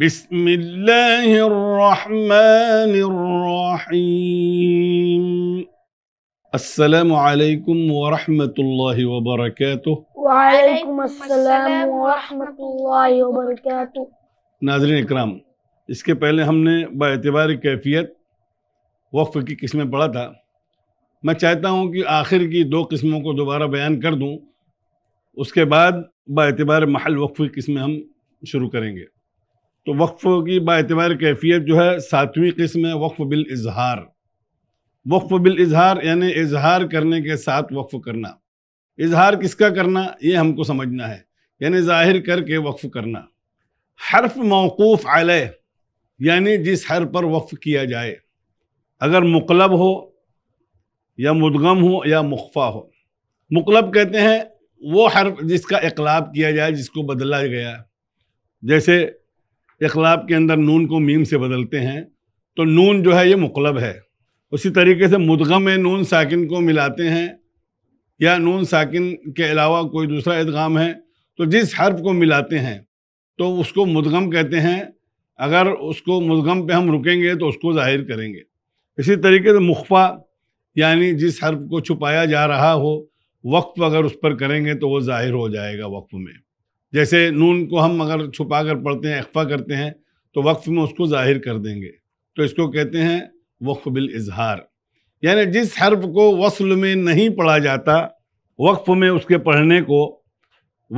بسم اللہ الرحمن الرحیم السلام علیکم ورحمۃ اللہ وبرکاتہ وعلیکم السلام اللہ وبرکاتہ ناظرین اکرام اس کے پہلے ہم نے اعتبار کیفیت وقف کی قسمیں پڑھا تھا میں چاہتا ہوں کہ آخر کی دو قسموں کو دوبارہ بیان کر دوں اس کے بعد با اعتبار محل وقف کی قسمیں ہم شروع کریں گے تو وقف کی با اعتبار کیفیت جو ہے ساتویں قسم ہے وقف بال اظہار وقف بال اظہار یعنی اظہار کرنے کے ساتھ وقف کرنا اظہار کس کا کرنا یہ ہم کو سمجھنا ہے یعنی ظاہر کر کے وقف کرنا حرف موقوف علیہ یعنی جس حرف پر وقف کیا جائے اگر مقلب ہو یا مدغم ہو یا مخفا ہو مقلب کہتے ہیں وہ حرف جس کا اقلاب کیا جائے جس کو بدلا گیا جیسے اخلاب کے اندر نون کو میم سے بدلتے ہیں تو نون جو ہے یہ مقلب ہے اسی طریقے سے مدغم میں نون ساکن کو ملاتے ہیں یا نون ساکن کے علاوہ کوئی دوسرا ادغام ہے تو جس حرف کو ملاتے ہیں تو اس کو مدغم کہتے ہیں اگر اس کو مدغم پہ ہم رکیں گے تو اس کو ظاہر کریں گے اسی طریقے سے مخفا یعنی جس حرف کو چھپایا جا رہا ہو وقف اگر اس پر کریں گے تو وہ ظاہر ہو جائے گا وقف میں جیسے نون کو ہم اگر چھپا کر پڑھتے ہیں اخفا کرتے ہیں تو وقف میں اس کو ظاہر کر دیں گے تو اس کو کہتے ہیں وقف بالاظہار یعنی جس حرف کو وصل میں نہیں پڑھا جاتا وقف میں اس کے پڑھنے کو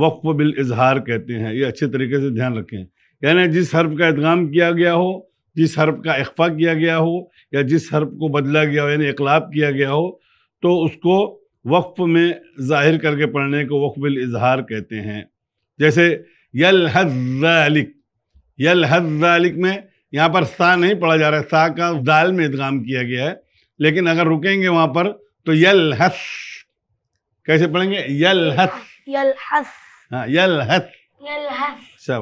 وقف بالاظہار کہتے ہیں یہ اچھے طریقے سے دھیان رکھیں یعنی جس حرف کا ادغام کیا گیا ہو جس حرف کا اخفا کیا گیا ہو یا جس حرف کو بدلا گیا ہو یعنی اقلاب کیا گیا ہو تو اس کو وقف میں ظاہر کر کے پڑھنے کو وقف الاظہار کہتے ہیں جیسے میں یہاں پر سا نہیں پڑھا جا رہا ہے سا کا دال میں ادغام کیا گیا ہے لیکن اگر رکیں گے وہاں پر تو کیسے پڑھیں گے ہاں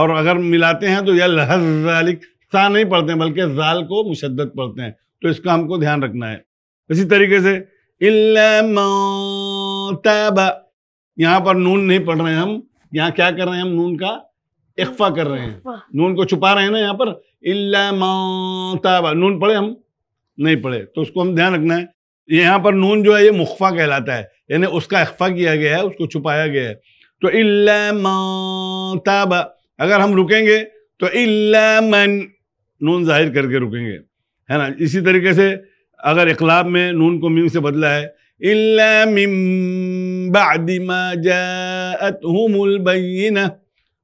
اور اگر ملاتے ہیں تو یلحز سا نہیں پڑھتے ہیں بلکہ زال کو مشدت پڑھتے ہیں تو اس کا ہم کو دھیان رکھنا ہے اسی طریقے سے یہاں پر نون نہیں پڑھ رہے ہیں ہم یہاں کیا کر رہے ہیں ہم نون کا اخفا کر رہے ہیں نون کو چھپا رہے ہیں نا یہاں پر اللہ تابا نون پڑھے ہم نہیں پڑھے تو اس کو ہم دھیان رکھنا ہے یہاں پر نون جو ہے یہ مخفا کہلاتا ہے یعنی اس کا اخفا کیا گیا ہے اس کو چھپایا گیا ہے تو اللہ ماب اگر ہم رکیں گے تو اللہ من نون ظاہر کر کے رکیں گے ہے نا اسی طریقے سے اگر اقلاب میں نون کو میم سے بدلا ہے إلا من بعد ما جاءتهم البينة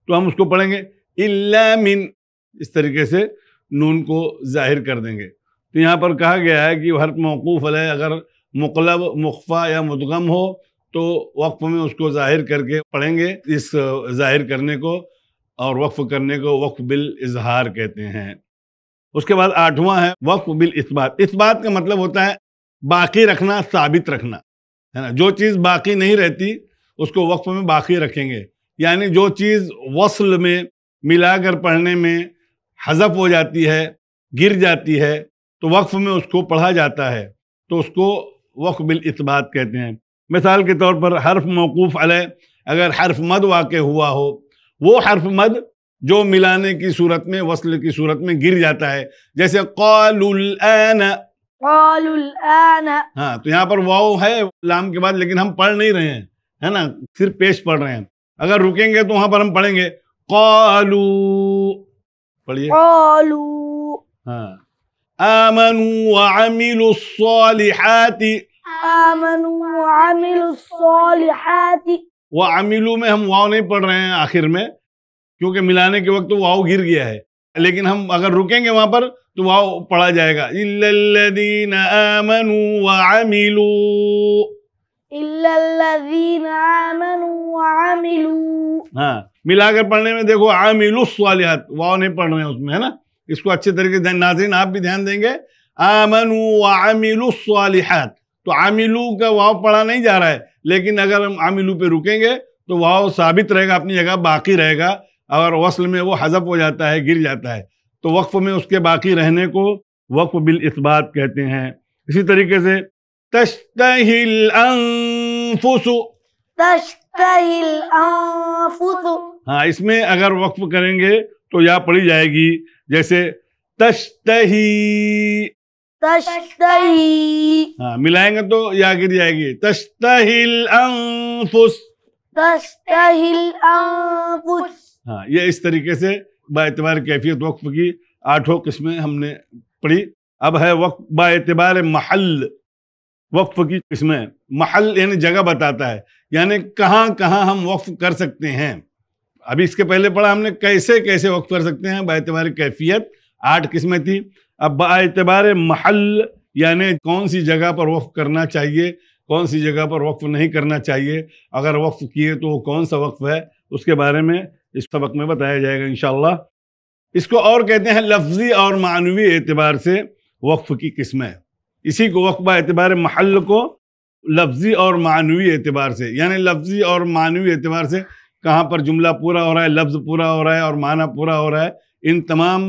تو ہم اس کو پڑھیں گے إلا من اس طریقے سے نون کو ظاہر کر دیں گے تو یہاں پر کہا گیا ہے کہ حرف موقوف علیہ اگر مقلب مخفا یا مدغم ہو تو وقف میں اس کو ظاہر کر کے پڑھیں گے اس ظاہر کرنے کو اور وقف کرنے کو وقف بال اظہار کہتے ہیں اس کے بعد آٹھواں ہے وقف بال اثبات کا مطلب ہوتا ہے باقی رکھنا ثابت رکھنا ہے نا جو چیز باقی نہیں رہتی اس کو وقف میں باقی رکھیں گے یعنی جو چیز وصل میں ملا کر پڑھنے میں حذف ہو جاتی ہے گر جاتی ہے تو وقف میں اس کو پڑھا جاتا ہے تو اس کو وقف بالاثبات کہتے ہیں مثال کے طور پر حرف موقوف علیہ اگر حرف مد واقع ہوا ہو وہ حرف مد جو ملانے کی صورت میں وصل کی صورت میں گر جاتا ہے جیسے قال ہاں تو یہاں پر واو ہے لام کے بعد لیکن ہم پڑھ نہیں رہے ہیں ہے نا صرف پیش پڑھ رہے ہیں اگر رکیں گے تو وہاں پر ہم پڑھیں گے آمنوا ہاں۔ آمنوا وعملوا وعملوا الصالحات الصالحات وعملوا میں ہم واو نہیں پڑھ رہے ہیں آخر میں کیونکہ ملانے کے وقت تو واو گر گیا ہے لیکن ہم اگر رکیں گے وہاں پر تو وہاں پڑھا جائے گا ہاں ملا کر پڑھنے میں دیکھو الصالحات وہاں نہیں پڑھ رہے ہیں اس میں ہے نا اس کو اچھے طریقے سے ناظرین آپ بھی دھیان دیں گے آمنوا وعملوا الصالحات تو عاملو کا واو پڑھا نہیں جا رہا ہے لیکن اگر ہم امیلو پہ رکیں گے تو واو ثابت رہے گا اپنی جگہ باقی رہے گا اور وصل میں وہ حذف ہو جاتا ہے گر جاتا ہے تو وقف میں اس کے باقی رہنے کو وقف بالاثبات کہتے ہیں اسی طریقے سے تشتہی الانفس تشتہی الانفس ہاں اس میں اگر وقف کریں گے تو یا پڑی جائے گی جیسے تشتہی تشتہی ہاں ملائیں گے تو یا گر جائے گی الانفس تشتہی الانفس ہاں یہ اس طریقے سے با اعتبار کیفیت وقف کی آٹھوں قسمیں ہم نے پڑھی اب ہے وقف با اعتبار محل وقف کی قسمیں محل یعنی جگہ بتاتا ہے یعنی کہاں کہاں ہم وقف کر سکتے ہیں اب اس کے پہلے پڑھا ہم نے کیسے کیسے وقف کر سکتے ہیں با اعتبار کیفیت آٹھ قسمیں تھی اب با اعتبار محل یعنی کون سی جگہ پر وقف کرنا چاہیے کون سی جگہ پر وقف نہیں کرنا چاہیے اگر وقف کیے تو وہ کون سا وقف ہے اس کے بارے میں اس سبق میں بتایا جائے گا انشاءاللہ اس کو اور کہتے ہیں لفظی اور معنوی اعتبار سے وقف کی قسمیں اسی کو وقف اعتبار محل کو لفظی اور معنوی اعتبار سے یعنی لفظی اور معنوی اعتبار سے کہاں پر جملہ پورا ہو رہا ہے لفظ پورا ہو رہا ہے اور معنی پورا ہو رہا ہے ان تمام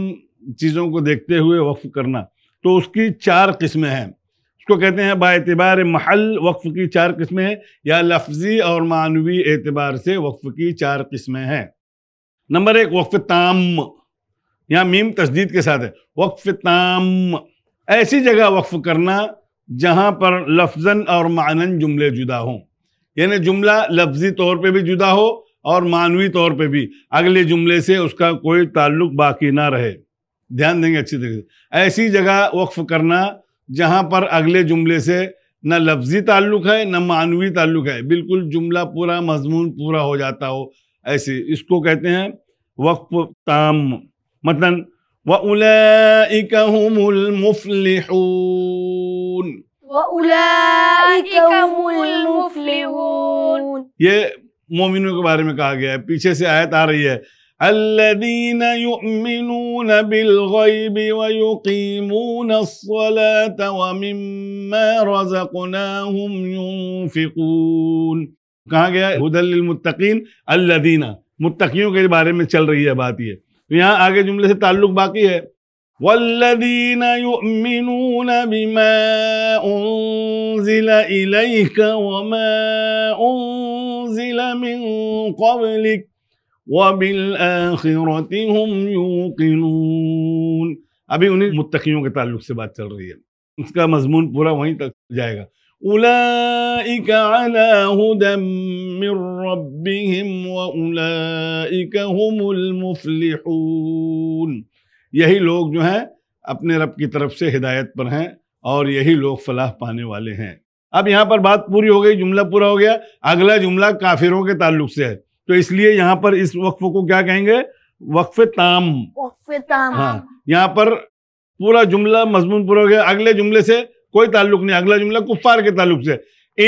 چیزوں کو دیکھتے ہوئے وقف کرنا تو اس کی چار قسمیں ہیں اس کو کہتے ہیں با اعتبار محل وقف کی چار قسمیں ہیں یا لفظی اور معنوی اعتبار سے وقف کی چار قسمیں ہیں نمبر ایک وقف تام یہاں میم تجدید کے ساتھ ہے وقف تام ایسی جگہ وقف کرنا جہاں پر لفظاً اور معنن جملے جدا ہوں یعنی جملہ لفظی طور پہ بھی جدا ہو اور معنوی طور پہ بھی اگلے جملے سے اس کا کوئی تعلق باقی نہ رہے دھیان دیں گے اچھی طریقے سے ایسی جگہ وقف کرنا جہاں پر اگلے جملے سے نہ لفظی تعلق ہے نہ معنوی تعلق ہے بالکل جملہ پورا مضمون پورا ہو جاتا ہو ऐसे इसको कहते हैं वक्फ ताम مثلاً وأولئك هم المفلحون وأولئك هم المفلحون ये मोमिनों के बारे में कहा गया है पीछे से आयत आ रही है الذين يؤمنون بالغيب ويقيمون الصلاة ومما رزقناهم ينفقون کہاں گیا حلطقین الدینہ متقیوں کے بارے میں چل رہی ہے بات یہ تو یہاں آگے جملے سے تعلق باقی ہے والذین یؤمنون بما انزل انزل الیک وما من قبلک ابھی انہیں متقیوں کے تعلق سے بات چل رہی ہے اس کا مضمون پورا وہیں تک جائے گا على هدی من ربهم هم المفلحون یہی لوگ جو ہیں اپنے رب کی طرف سے ہدایت پر ہیں اور یہی لوگ فلاح پانے والے ہیں اب یہاں پر بات پوری ہو گئی جملہ پورا ہو گیا اگلا جملہ کافروں کے تعلق سے ہے تو اس لیے یہاں پر اس وقف کو کیا کہیں گے وقف تام وقف تام ہاں یہاں پر پورا جملہ مضمون پورا ہو گیا اگلے جملے سے کوئی تعلق نہیں اگلا جملہ کفار کے تعلق سے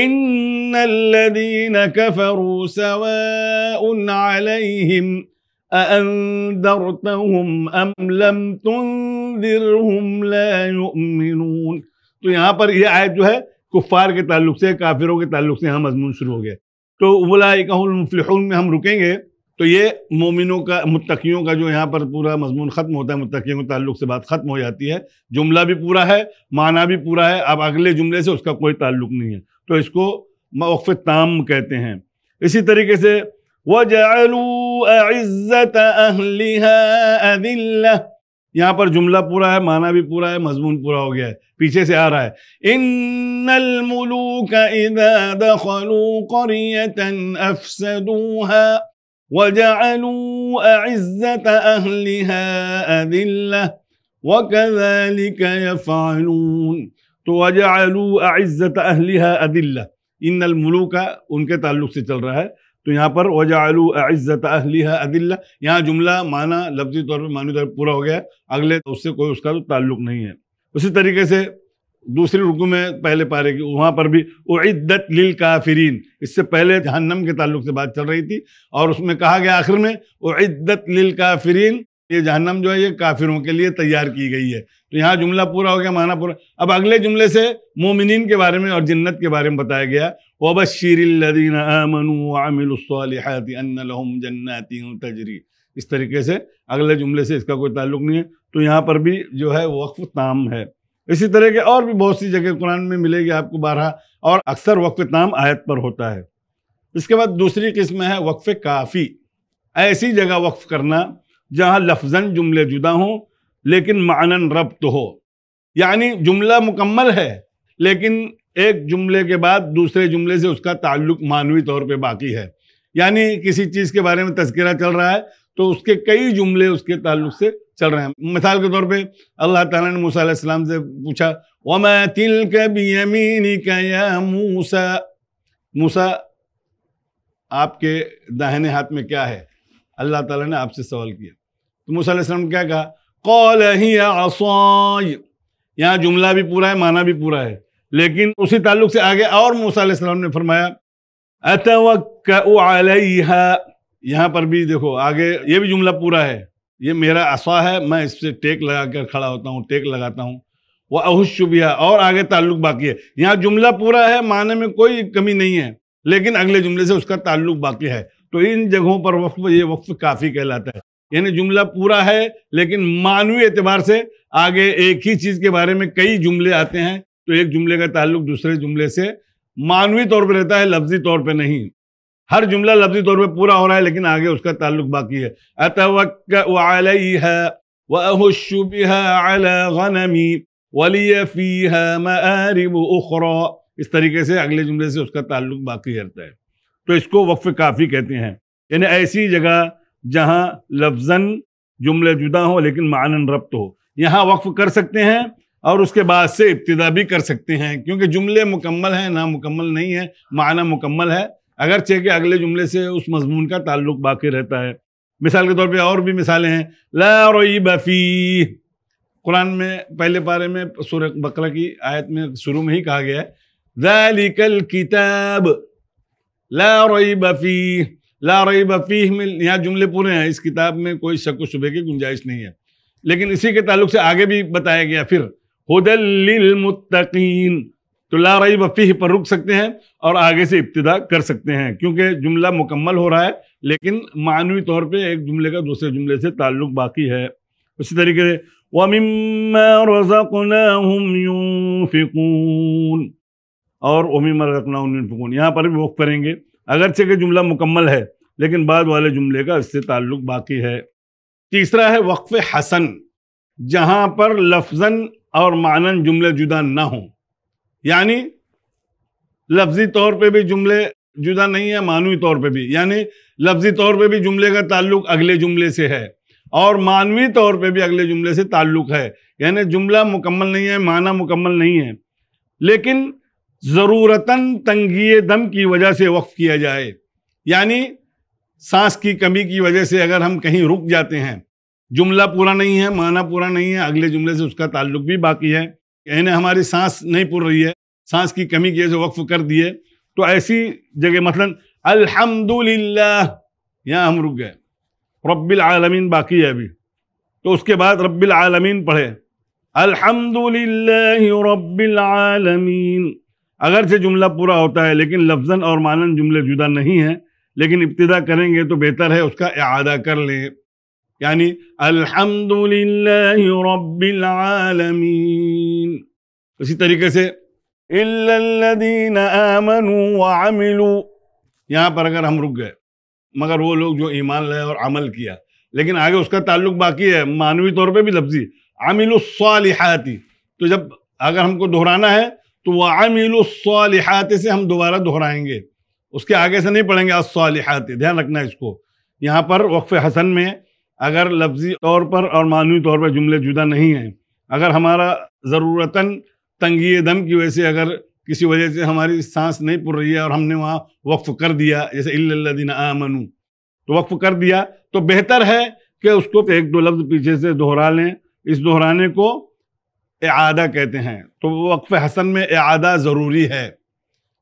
ان الذين كفروا سواء عليهم أأنذرتهم أم لم تنذرهم لا يؤمنون تو یہاں پر یہ آیت جو ہے کفار کے تعلق سے کافروں کے تعلق سے ہم مضمون شروع ہو گیا تو اولئک المفلحون میں ہم رکیں گے تو یہ مومنوں کا متقیوں کا جو یہاں پر پورا مضمون ختم ہوتا ہے متقیوں کے تعلق سے بات ختم ہو جاتی ہے جملہ بھی پورا ہے معنی بھی پورا ہے اب اگلے جملے سے اس کا کوئی تعلق نہیں ہے تو اس کو موقف تام کہتے ہیں اسی طریقے سے وَجَعَلُوا أَهْلِهَا أَذِلَّةً یہاں پر جملہ پورا ہے معنی بھی پورا ہے مضمون پورا ہو گیا ہے پیچھے سے آ رہا ہے وجعلوا أعزة أهلها أذلة وكذلك يفعلون تو وجعلوا أعزة أهلها أذلة इन मुलूक उनके ताल्लुक से चल रहा है तो यहाँ पर वजालू अज्जत अहलिहा अदिल्ला यहाँ जुमला माना लफ्जी तौर पर मानी तौर पूरा हो गया अगले उससे कोई उसका तो ताल्लुक नहीं है उसी तरीके से دوسری رکو میں پہلے پارے کی وہاں پر بھی اعدت للکافرین اس سے پہلے جہنم کے تعلق سے بات چل رہی تھی اور اس میں کہا گیا آخر میں اعدت للکافرین یہ جہنم جو ہے یہ کافروں کے لیے تیار کی گئی ہے تو یہاں جملہ پورا ہو گیا مانا پورا اب اگلے جملے سے مومنین کے بارے میں اور جنت کے بارے میں بتایا گیا لهم جنات تجری اس طریقے سے اگلے جملے سے اس کا کوئی تعلق نہیں ہے تو یہاں پر بھی جو ہے وقف تام ہے اسی طرح کے اور بھی بہت سی جگہ قرآن میں ملے گی آپ کو بارہ اور اکثر وقف تام آیت پر ہوتا ہے اس کے بعد دوسری قسم ہے وقف کافی ایسی جگہ وقف کرنا جہاں لفظاً جملے جدا ہوں لیکن معنن ربط ہو یعنی جملہ مکمل ہے لیکن ایک جملے کے بعد دوسرے جملے سے اس کا تعلق معنوی طور پہ باقی ہے یعنی کسی چیز کے بارے میں تذکرہ چل رہا ہے تو اس کے کئی جملے اس کے تعلق سے چل رہے ہیں مثال کے طور پہ اللہ تعالیٰ نے موسیٰ علیہ السلام سے پوچھا مُوسَى موسا آپ کے داہنے ہاتھ میں کیا ہے اللہ تعالیٰ نے آپ سے سوال کیا تو موسیٰ علیہ السلام کیا کہا قَالَ هِيَ عَصَائِ یہاں جملہ بھی پورا ہے معنی بھی پورا ہے لیکن اسی تعلق سے آگے اور موسیٰ علیہ السلام نے فرمایا یہاں پر بھی دیکھو آگے یہ بھی جملہ پورا ہے یہ میرا اصہ ہے میں اس سے ٹیک لگا کر کھڑا ہوتا ہوں ٹیک لگاتا ہوں وہ اہوش شبیہ اور آگے تعلق باقی ہے یہاں جملہ پورا ہے معنی میں کوئی کمی نہیں ہے لیکن اگلے جملے سے اس کا تعلق باقی ہے تو ان جگہوں پر وقف یہ وقف کافی کہلاتا ہے یعنی جملہ پورا ہے لیکن معنوی اعتبار سے آگے ایک ہی چیز کے بارے میں کئی جملے آتے ہیں تو ایک جملے کا تعلق دوسرے جملے سے معنوی طور پہ رہتا ہے لفظی طور پہ نہیں ہر جملہ لفظی طور پہ پورا ہو رہا ہے لیکن آگے اس کا تعلق باقی ہے علیہا اخری اس طریقے سے اگلے جملے سے اس کا تعلق باقی رہتا ہے تو اس کو وقف کافی کہتے ہیں یعنی ایسی جگہ جہاں لفظاً جملے جدہ ہوں لیکن معنی ربط ہو یہاں وقف کر سکتے ہیں اور اس کے بعد سے ابتدا بھی کر سکتے ہیں کیونکہ جملے مکمل ہیں نامکمل نہیں ہیں معنی مکمل ہے اگرچہ کہ اگلے جملے سے اس مضمون کا تعلق باقی رہتا ہے مثال کے طور پہ اور بھی مثالیں ہیں لا ریب فی قرآن میں پہلے پارے میں سور بقرہ کی آیت میں شروع میں ہی کہا گیا ہے الکتاب لا فی ریب بفی میں یہاں جملے پورے ہیں اس کتاب میں کوئی شک و شبے کی گنجائش نہیں ہے لیکن اسی کے تعلق سے آگے بھی بتایا گیا پھر ہدل للمتقین تو لا علیہ وفیح پر رک سکتے ہیں اور آگے سے ابتدا کر سکتے ہیں کیونکہ جملہ مکمل ہو رہا ہے لیکن معنوی طور پہ ایک جملے کا دوسرے جملے سے تعلق باقی ہے اسی طریقے سے وَمِمَّا رَزَقْنَاهُمْ يُنفِقُونَ اور وَمِمَّا رَزَقْنَاهُمْ يُنفِقُونَ یہاں پر بھی وقف کریں گے اگرچہ کہ جملہ مکمل ہے لیکن بعد والے جملے کا اس سے تعلق باقی ہے تیسرا ہے وقف حسن جہاں پر لفظاً اور معنن جملے جدا نہ ہوں یعنی لفظی طور پہ بھی جملے جدا نہیں ہے معنوی طور پہ بھی یعنی لفظی طور پہ بھی جملے کا تعلق اگلے جملے سے ہے اور معنوی طور پہ بھی اگلے جملے سے تعلق ہے یعنی جملہ مکمل نہیں ہے معنی مکمل نہیں ہے لیکن ضرورتاً تنگی دم کی وجہ سے وقف کیا جائے یعنی سانس کی کمی کی وجہ سے اگر ہم کہیں رک جاتے ہیں جملہ پورا نہیں ہے معنی پورا نہیں ہے اگلے جملے سے اس کا تعلق بھی باقی ہے انہیں یعنی ہماری سانس نہیں پور رہی ہے سانس کی کمی کی جو وقف کر دیے تو ایسی جگہ مثلا الحمد للہ یہاں ہم رک گئے رب العالمین باقی ہے ابھی تو اس کے بعد رب العالمین پڑھے الحمد للہ رب العالمین اگرچہ جملہ پورا ہوتا ہے لیکن لفظ اور مانن جملے جدا نہیں ہیں لیکن ابتدا کریں گے تو بہتر ہے اس کا اعادہ کر لیں یعنی رب العالمین اسی طریقے سے آمنوا وعملوا یہاں پر اگر ہم رک گئے مگر وہ لوگ جو ایمان لائے اور عمل کیا لیکن آگے اس کا تعلق باقی ہے معنوی طور پہ بھی لفظی تبزی الصالحاتی تو جب اگر ہم کو دہرانا ہے تو وہ عامل الصالحات سے ہم دوبارہ دہرائیں گے اس کے آگے سے نہیں پڑھیں گے الصالحات دھیان رکھنا اس کو یہاں پر وقف حسن میں اگر لفظی طور پر اور معنوی طور پر جملے جدہ نہیں ہیں اگر ہمارا ضرورتاً تنگی دم کی وجہ سے اگر کسی وجہ سے ہماری سانس نہیں پر رہی ہے اور ہم نے وہاں وقف کر دیا جیسے اللہ دین آمنو تو وقف کر دیا تو بہتر ہے کہ اس کو ایک دو لفظ پیچھے سے دہرا لیں اس دہرانے کو اعادہ کہتے ہیں تو وقف حسن میں اعادہ ضروری ہے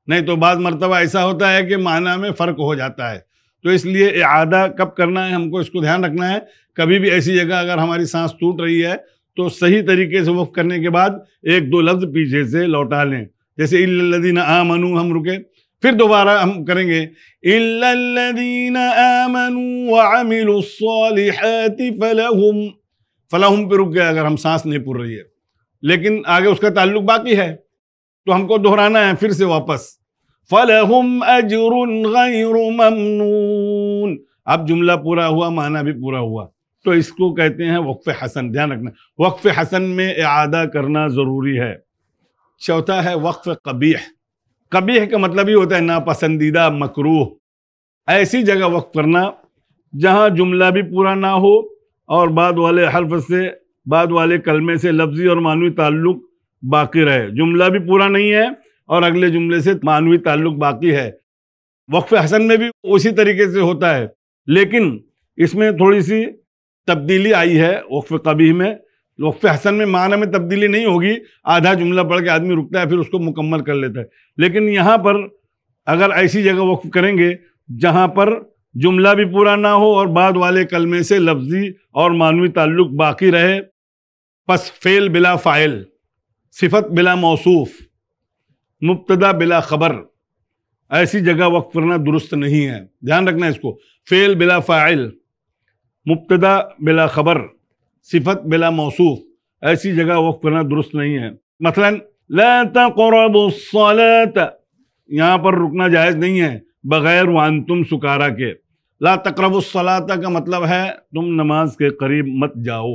نہیں تو بعض مرتبہ ایسا ہوتا ہے کہ معنی میں فرق ہو جاتا ہے تو اس لیے اعادہ کب کرنا ہے ہم کو اس کو دھیان رکھنا ہے کبھی بھی ایسی جگہ اگر ہماری سانس ٹوٹ رہی ہے تو صحیح طریقے سے وقف کرنے کے بعد ایک دو لفظ پیچھے سے لوٹا لیں جیسے الدین آ منو ہم رکے پھر دوبارہ ہم کریں گے فلاحم پہ رکے اگر ہم سانس نہیں پور رہی ہے لیکن آگے اس کا تعلق باقی ہے تو ہم کو دہرانا ہے پھر سے واپس غَيْرُ مَمْنُونَ اب جملہ پورا ہوا معنی بھی پورا ہوا تو اس کو کہتے ہیں وقف حسن دھیان رکھنا وقف حسن میں اعادہ کرنا ضروری ہے چوتھا ہے وقف قبیح قبیح کا مطلب ہی ہوتا ہے ناپسندیدہ مکروح ایسی جگہ وقف کرنا جہاں جملہ بھی پورا نہ ہو اور بعد والے حلف سے بعد والے کلمے سے لفظی اور معنوی تعلق باقی رہے جملہ بھی پورا نہیں ہے اور اگلے جملے سے معنوی تعلق باقی ہے وقف حسن میں بھی اسی طریقے سے ہوتا ہے لیکن اس میں تھوڑی سی تبدیلی آئی ہے وقف قبی میں وقف حسن میں معنی میں تبدیلی نہیں ہوگی آدھا جملہ پڑھ کے آدمی رکتا ہے پھر اس کو مکمل کر لیتا ہے لیکن یہاں پر اگر ایسی جگہ وقف کریں گے جہاں پر جملہ بھی پورا نہ ہو اور بعد والے کلمے سے لفظی اور معنوی تعلق باقی رہے پس فیل بلا فائل صفت بلا موصوف مبتدا بلا خبر ایسی جگہ وقف کرنا درست نہیں ہے دھیان رکھنا اس کو فیل بلا فاعل مبتدا خبر صفت بلا موصوف ایسی جگہ وقف کرنا درست نہیں ہے مثلا لا تقرب الصلاة یہاں پر رکنا جائز نہیں ہے بغیر وانتم سکارا کے لا تقرب الصلاة کا مطلب ہے تم نماز کے قریب مت جاؤ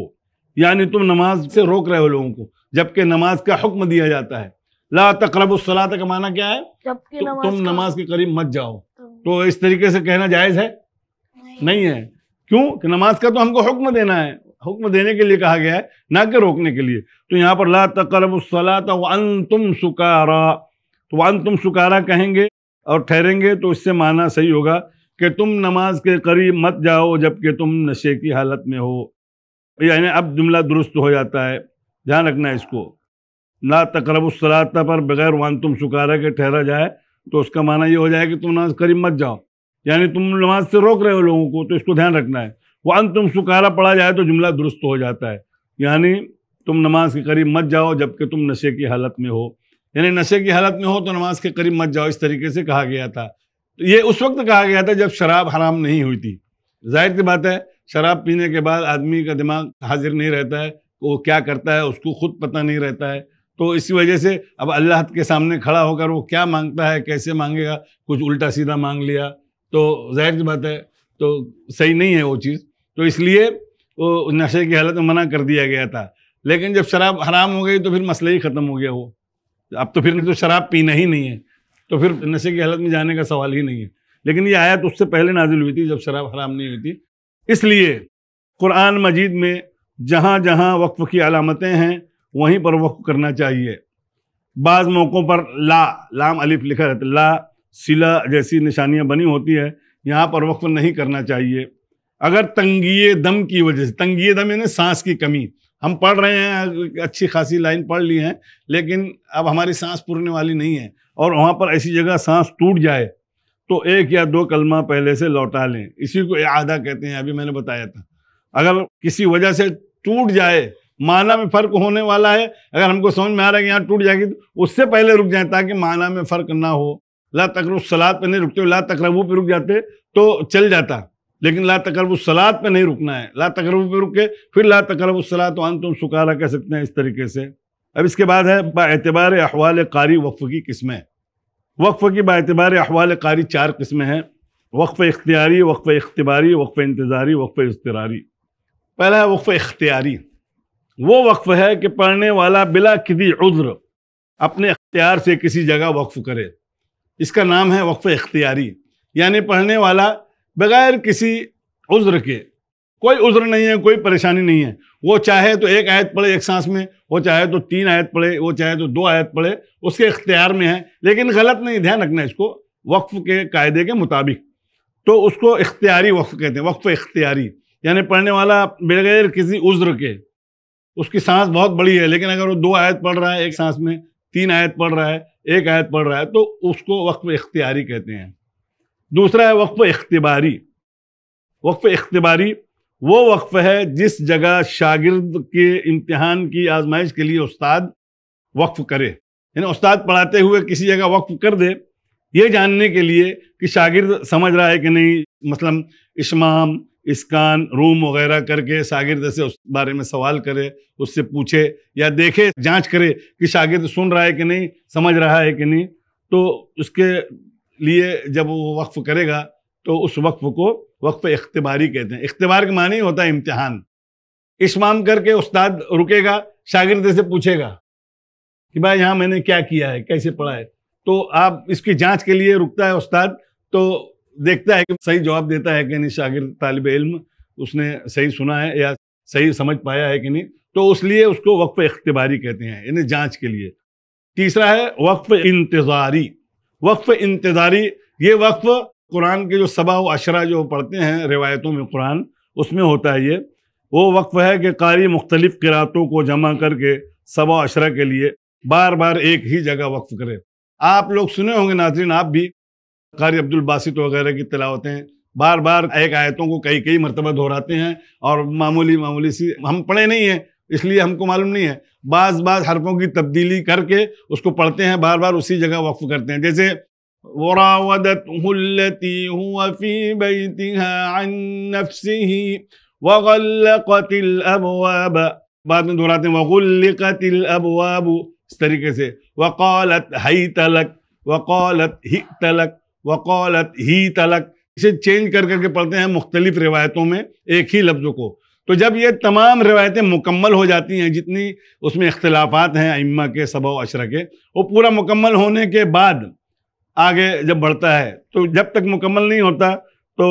یعنی تم نماز سے روک رہے ہو لوگوں کو جبکہ نماز کا حکم دیا جاتا ہے لا تقرب الصلاة کا معنی کیا ہے تم نماز کے قریب مت جاؤ تو اس طریقے سے کہنا جائز ہے نہیں ہے کیوں کہ نماز کا تو ہم کو حکم دینا ہے حکم دینے کے لیے کہا گیا ہے نہ کہ روکنے کے لیے تو یہاں پر لا تقرب الصلاة وانتم سکارا تو وانتم سکارا کہیں گے اور ٹھہریں گے تو اس سے معنی صحیح ہوگا کہ تم نماز کے قریب مت جاؤ جب کہ تم نشے کی حالت میں ہو یعنی اب جملہ درست ہو جاتا ہے دھیان رکھنا ہے اس کو لا تقرب الصلاۃ پر بغیر وان تم سکارا کے ٹھہرا جائے تو اس کا معنی یہ ہو جائے کہ تم نماز قریب مت جاؤ یعنی تم نماز سے روک رہے ہو لوگوں کو تو اس کو دھیان رکھنا ہے وان تم سکارا پڑا جائے تو جملہ درست ہو جاتا ہے یعنی تم نماز کے قریب مت جاؤ جب کہ تم نشے کی حالت میں ہو یعنی نشے کی حالت میں ہو تو نماز کے قریب مت جاؤ اس طریقے سے کہا گیا تھا یہ اس وقت کہا گیا تھا جب شراب حرام نہیں ہوئی تھی ظاہر کی بات ہے شراب پینے کے بعد آدمی کا دماغ حاضر نہیں رہتا ہے وہ کیا کرتا ہے اس کو خود پتہ نہیں رہتا ہے تو اسی وجہ سے اب اللہ کے سامنے کھڑا ہو کر وہ کیا مانگتا ہے کیسے مانگے گا کچھ الٹا سیدھا مانگ لیا تو ظاہر سی بات ہے تو صحیح نہیں ہے وہ چیز تو اس لیے وہ نشے کی حالت میں منع کر دیا گیا تھا لیکن جب شراب حرام ہو گئی تو پھر مسئلہ ہی ختم ہو گیا وہ اب تو پھر تو شراب پینا ہی نہیں ہے تو پھر نشے کی حالت میں جانے کا سوال ہی نہیں ہے لیکن یہ آیت اس سے پہلے نازل ہوئی تھی جب شراب حرام نہیں ہوئی تھی اس لیے قرآن مجید میں جہاں جہاں وقف کی علامتیں ہیں وہیں پر وقف کرنا چاہیے بعض موقعوں پر لا لام الف لکھا ہے لا سلا جیسی نشانیاں بنی ہوتی ہے یہاں پر وقف نہیں کرنا چاہیے اگر تنگیے دم کی وجہ سے تنگی دم یعنی سانس کی کمی ہم پڑھ رہے ہیں اچھی خاصی لائن پڑھ لی ہیں لیکن اب ہماری سانس پورنے والی نہیں ہے اور وہاں پر ایسی جگہ سانس ٹوٹ جائے تو ایک یا دو کلمہ پہلے سے لوٹا لیں اسی کو اعادہ کہتے ہیں ابھی میں نے بتایا تھا اگر کسی وجہ سے ٹوٹ جائے معنی میں فرق ہونے والا ہے اگر ہم کو سمجھ میں آ رہا ہے کہ یہاں ٹوٹ جائے گی تو اس سے پہلے رک جائیں تاکہ معنی میں فرق نہ ہو لا تقرب سلاد پہ نہیں رکتے لا تقرب پہ رک جاتے تو چل جاتا لیکن لا تقرب و سلاد پہ نہیں رکنا ہے لا تقرب پہ کے پھر لا تقرب و سلاد ون تم سکارا کہہ سکتے ہیں اس طریقے سے اب اس کے بعد ہے با اعتبار احوال قاری وقف کی قسمیں وقف کی با اعتبار احوال قاری چار قسمیں ہیں وقف اختیاری وقف اختباری وقف انتظاری وقف اضطراری پہلا ہے وقف اختیاری وہ وقف ہے کہ پڑھنے والا بلا کدی عذر اپنے اختیار سے کسی جگہ وقف کرے اس کا نام ہے وقف اختیاری یعنی پڑھنے والا بغیر کسی عذر کے کوئی عذر نہیں ہے کوئی پریشانی نہیں ہے وہ چاہے تو ایک آیت پڑھے ایک سانس میں وہ چاہے تو تین آیت پڑھے وہ چاہے تو دو آیت پڑھے اس کے اختیار میں ہے لیکن غلط نہیں دھیان رکھنا اس کو وقف کے قاعدے کے مطابق تو اس کو اختیاری وقف کہتے ہیں وقف اختیاری یعنی پڑھنے والا بغیر کسی عذر کے اس کی سانس بہت بڑی ہے لیکن اگر وہ دو آیت پڑھ رہا ہے ایک سانس میں تین آیت پڑھ رہا ہے ایک آیت پڑھ رہا ہے تو اس کو وقف اختیاری کہتے ہیں دوسرا ہے وقف اختباری وقف اختباری وہ وقف ہے جس جگہ شاگرد کے امتحان کی آزمائش کے لیے استاد وقف کرے یعنی استاد پڑھاتے ہوئے کسی جگہ وقف کر دے یہ جاننے کے لیے کہ شاگرد سمجھ رہا ہے کہ نہیں مثلا اشمام اسکان روم وغیرہ کر کے شاگرد سے اس بارے میں سوال کرے اس سے پوچھے یا دیکھے جانچ کرے کہ شاگرد سن رہا ہے کہ نہیں سمجھ رہا ہے کہ نہیں تو اس کے لیے جب وہ وقف کرے گا تو اس وقف کو وقف اختباری کہتے ہیں اختبار کے معنی ہوتا ہے امتحان اشمام کر کے استاد رکے گا شاگرد سے پوچھے گا کہ بھائی یہاں میں نے کیا کیا ہے کیسے پڑھا ہے تو آپ اس کی جانچ کے لیے رکتا ہے استاد تو دیکھتا ہے کہ صحیح جواب دیتا ہے کہ نہیں شاگرد طالب علم اس نے صحیح سنا ہے یا صحیح سمجھ پایا ہے کہ نہیں تو اس لیے اس کو وقف اختباری کہتے ہیں یعنی جانچ کے لیے تیسرا ہے وقف انتظاری وقف انتظاری یہ وقف قرآن کے جو صبا و اشرا جو پڑھتے ہیں روایتوں میں قرآن اس میں ہوتا ہے یہ وہ وقف ہے کہ قاری مختلف قرآتوں کو جمع کر کے صبا و عشرہ کے لیے بار بار ایک ہی جگہ وقف کرے آپ لوگ سنے ہوں گے ناظرین آپ بھی قاری عبد الباسط وغیرہ کی تلاوتیں بار بار ایک آیتوں کو کئی کئی مرتبہ دہراتے ہیں اور معمولی معمولی سی ہم پڑھے نہیں ہیں اس لیے ہم کو معلوم نہیں ہے بعض بعض حرفوں کی تبدیلی کر کے اس کو پڑھتے ہیں بار بار اسی جگہ وقف کرتے ہیں جیسے بعد میں دہراتے ہیں اس طریقے سے وقالت ہی لک وقالت قولت لک وقولت ہی تلق اسے چینج کر کر کے پڑھتے ہیں مختلف روایتوں میں ایک ہی لفظ کو تو جب یہ تمام روایتیں مکمل ہو جاتی ہیں جتنی اس میں اختلافات ہیں امہ کے سبا و عشرہ کے وہ پورا مکمل ہونے کے بعد آگے جب بڑھتا ہے تو جب تک مکمل نہیں ہوتا تو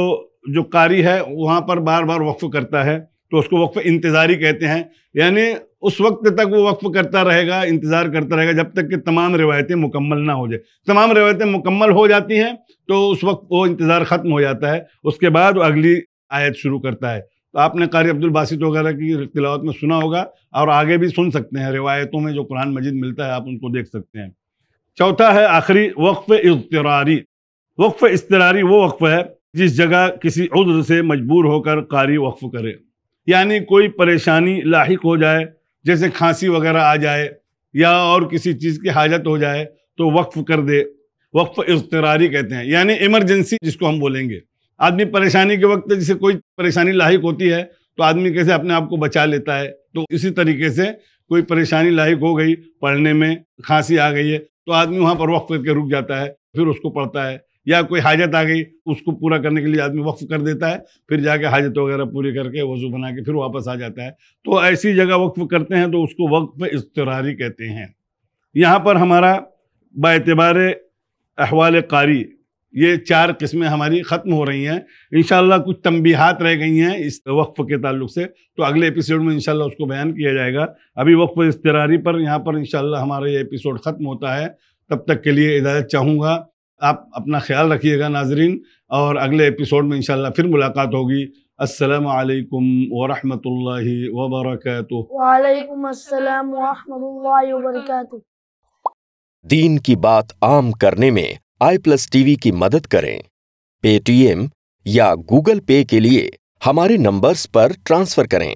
جو قاری ہے وہاں پر بار بار وقف کرتا ہے تو اس کو وقف انتظاری کہتے ہیں یعنی اس وقت تک وہ وقف کرتا رہے گا انتظار کرتا رہے گا جب تک کہ تمام روایتیں مکمل نہ ہو جائے تمام روایتیں مکمل ہو جاتی ہیں تو اس وقت وہ انتظار ختم ہو جاتا ہے اس کے بعد وہ اگلی آیت شروع کرتا ہے تو آپ نے قاری عبد الباسط وغیرہ کی تلاوت میں سنا ہوگا اور آگے بھی سن سکتے ہیں روایتوں میں جو قرآن مجید ملتا ہے آپ ان کو دیکھ سکتے ہیں چوتھا ہے آخری وقف اضطراری وقف اضطراری وہ وقف ہے جس جگہ کسی عذر سے مجبور ہو کر قاری وقف کرے یعنی کوئی پریشانی لاحق ہو جائے جیسے کھانسی وغیرہ آ جائے یا اور کسی چیز کی حاجت ہو جائے تو وقف کر دے وقف اضطراری کہتے ہیں یعنی ایمرجنسی جس کو ہم بولیں گے آدمی پریشانی کے وقت جسے کوئی پریشانی لاحق ہوتی ہے تو آدمی کیسے اپنے آپ کو بچا لیتا ہے تو اسی طریقے سے کوئی پریشانی لاحق ہو گئی پڑھنے میں کھانسی آ گئی ہے تو آدمی وہاں پر وقف کر کے رک جاتا ہے پھر اس کو پڑھتا ہے یا کوئی حاجت آ گئی اس کو پورا کرنے کے لیے آدمی وقف کر دیتا ہے پھر جا کے حاجت وغیرہ پوری کر کے وضو بنا کے پھر واپس آ جاتا ہے تو ایسی جگہ وقف کرتے ہیں تو اس کو وقف اضطراری کہتے ہیں یہاں پر ہمارا با اعتبار احوال قاری یہ چار قسمیں ہماری ختم ہو رہی ہیں انشاءاللہ کچھ تنبیحات رہ گئی ہیں اس وقف کے تعلق سے تو اگلے ایپیسوڈ میں انشاءاللہ اس کو بیان کیا جائے گا ابھی وقف استراری پر یہاں پر انشاءاللہ ہمارا یہ اپیسوڈ ختم ہوتا ہے تب تک کے لیے اجازت چاہوں گا آپ اپنا خیال رکھیے گا ناظرین اور اگلے اپیسوڈ میں انشاءاللہ پھر ملاقات ہوگی السلام علیکم اللہ وبرکاتہ وعلیکم السلام ورحمۃ اللہ وبرکاتہ دین کی بات عام کرنے میں آئی پلس ٹی وی کی مدد کریں پے ٹی ایم یا گوگل پے کے لیے ہمارے نمبرز پر ٹرانسفر کریں